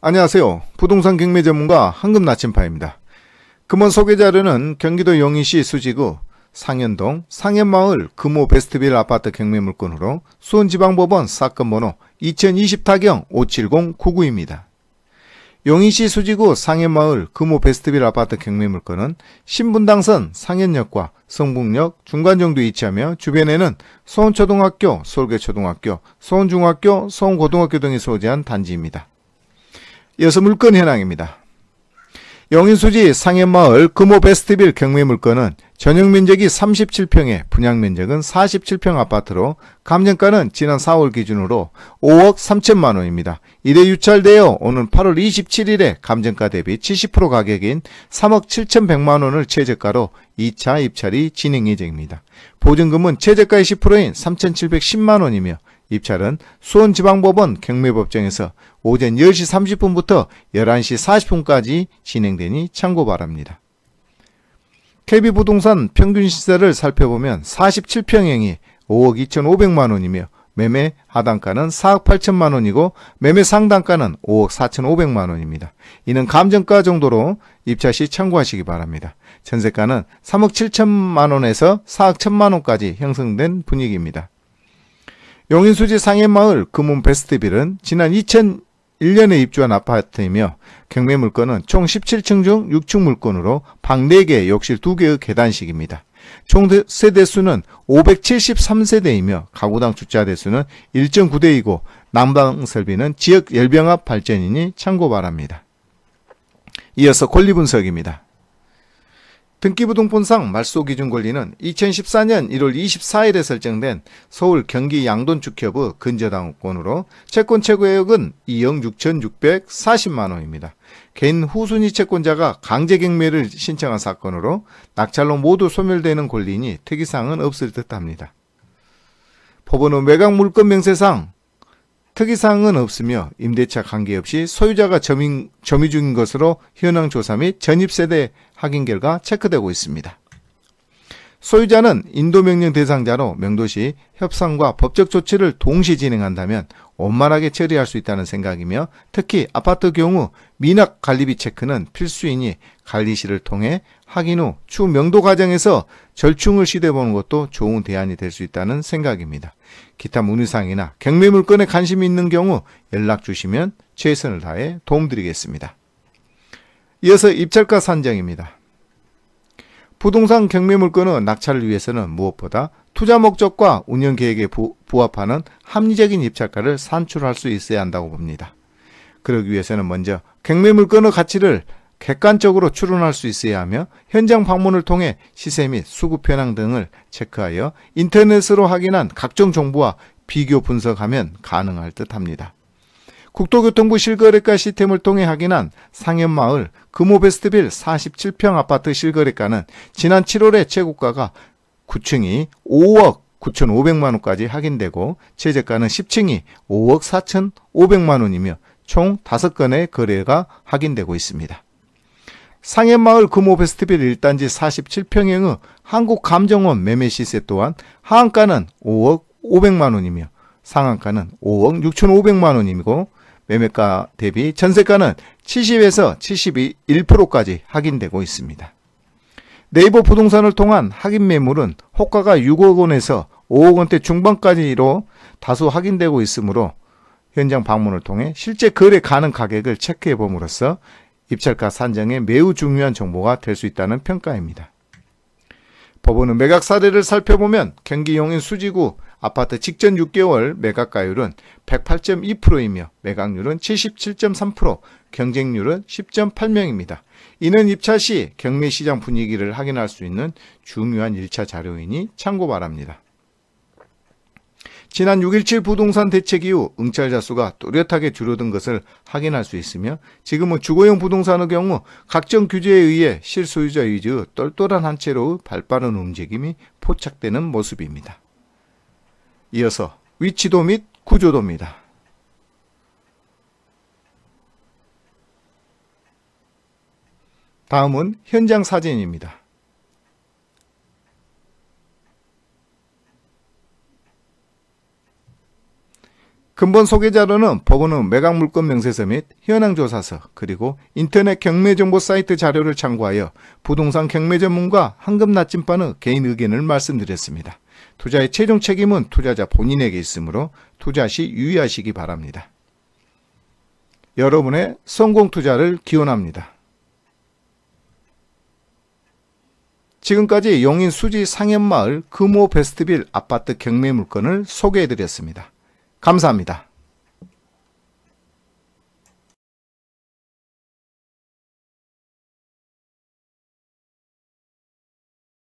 안녕하세요. 부동산 경매 전문가 황금 나침파입니다. 금원 소개 자료는 경기도 용인시 수지구 상현동 상현마을 금호 베스트빌 아파트 경매 물건으로 수원지방법원 사건번호 2020 타경 57099입니다. 용인시 수지구 상현마을 금호 베스트빌 아파트 경매 물건은 신분당선 상현역과 성북역 중간 정도 위치하며 주변에는 소원초등학교, 솔계초등학교 소원중학교, 소원고등학교 등이 소재한 단지입니다. 이어서 물건 현황입니다. 영인수지 상해마을 금호베스트빌 경매 물건은 전용 면적이 37평에 분양 면적은 47평 아파트로 감정가는 지난 4월 기준으로 5억 3천만 원입니다. 이래 유찰되어 오는 8월 27일에 감정가 대비 70% 가격인 3억 7천백만 원을 최저가로 2차 입찰이 진행 예정입니다. 보증금은 최저가의 10%인 3,710만 원이며 입찰은 수원지방법원 경매법정에서 오전 10시 30분부터 11시 40분까지 진행되니 참고 바랍니다. KB부동산 평균 시세를 살펴보면 47평형이 5억 2,500만원이며 매매 하단가는 4억 8천만원이고 매매 상단가는 5억 4 5 0 0만원입니다 이는 감정가 정도로 입찰 시 참고하시기 바랍니다. 전세가는 3억 7천만원에서 4억 1천만원까지 형성된 분위기입니다. 용인수지 상해마을 금운베스트빌은 지난 2001년에 입주한 아파트이며 경매 물건은 총 17층 중 6층 물건으로 방 4개, 욕실 2개의 계단식입니다. 총 세대수는 573세대이며 가구당 주차 대수는 1.9대이고 난방 설비는 지역 열병합 발전이니 참고 바랍니다. 이어서 권리 분석입니다. 등기부등본상 말소 기준 권리는 2014년 1월 24일에 설정된 서울 경기 양돈축협의 근저당권으로 채권 최고액은 2억 6,640만원입니다. 개인 후순위 채권자가 강제경매를 신청한 사건으로 낙찰로 모두 소멸되는 권리니 특이사항은 없을 듯합니다. 법원은 외곽물권 명세상 특이사항은 없으며 임대차 관계없이 소유자가 점유, 중인 것으로 현황 조사 및 전입세대 확인 결과 체크되고 있습니다. 소유자는 인도명령 대상자로 명도시 협상과 법적 조치를 동시 진행한다면 원만하게 처리할 수 있다는 생각이며 특히 아파트 경우 미납 관리비 체크는 필수이니 관리실을 통해 확인 후 추후 명도 과정에서 절충을 시도해보는 것도 좋은 대안이 될 수 있다는 생각입니다. 기타 문의사항이나 경매 물건에 관심이 있는 경우 연락 주시면 최선을 다해 도움드리겠습니다. 이어서 입찰가 산정입니다. 부동산 경매 물건은 낙찰을 위해서는 무엇보다 투자 목적과 운영 계획에 부, 부합하는 합리적인 입찰가를 산출할 수 있어야 한다고 봅니다. 그러기 위해서는 먼저 경매 물건의 가치를 객관적으로 추론할 수 있어야 하며 현장 방문을 통해 시세 및 수급 현황 등을 체크하여 인터넷으로 확인한 각종 정보와 비교 분석하면 가능할 듯 합니다. 국토교통부 실거래가 시스템을 통해 확인한 상현마을 금호베스트빌 47평 아파트 실거래가는 지난 7월에 최고가가 9층이 5억 9,500만원까지 확인되고 최저가는 10층이 5억 4,500만원이며 총 5건의 거래가 확인되고 있습니다. 상해마을 금호베스트빌 1단지 47평형의 한국감정원 매매 시세 또한 하한가는 5억 500만원이며 상한가는 5억 6,500만원이고 매매가 대비 전세가는 70에서 71%까지 확인되고 있습니다. 네이버 부동산을 통한 확인 매물은 호가가 6억 원에서 5억 원대 중반까지로 다수 확인되고 있으므로 현장 방문을 통해 실제 거래 가능 가격을 체크해 봄으로써 입찰가 산정에 매우 중요한 정보가 될 수 있다는 평가입니다. 법원은 매각 사례를 살펴보면 경기 용인 수지구 아파트 직전 6개월 매각가율은 108.2%이며 매각률은 77.3%, 경쟁률은 10.8명입니다. 이는 입찰 시 경매 시장 분위기를 확인할 수 있는 중요한 1차 자료이니 참고 바랍니다. 지난 6.17 부동산 대책 이후 응찰자 수가 뚜렷하게 줄어든 것을 확인할 수 있으며 지금은 주거용 부동산의 경우 각종 규제에 의해 실소유자 위주 똘똘한 한 채로 발빠른 움직임이 포착되는 모습입니다. 이어서 위치도 및 구조도입니다. 다음은 현장 사진입니다. 근본 소개자료는 법원은 매각물권 명세서 및 현황조사서 그리고 인터넷 경매정보 사이트 자료를 참고하여 부동산 경매 전문가 황금 나침반의 개인 의견을 말씀드렸습니다. 투자의 최종 책임은 투자자 본인에게 있으므로 투자 시 유의하시기 바랍니다. 여러분의 성공 투자를 기원합니다. 지금까지 용인 수지 상현마을 금호 베스트빌 아파트 경매 물건을 소개해드렸습니다. 감사합니다.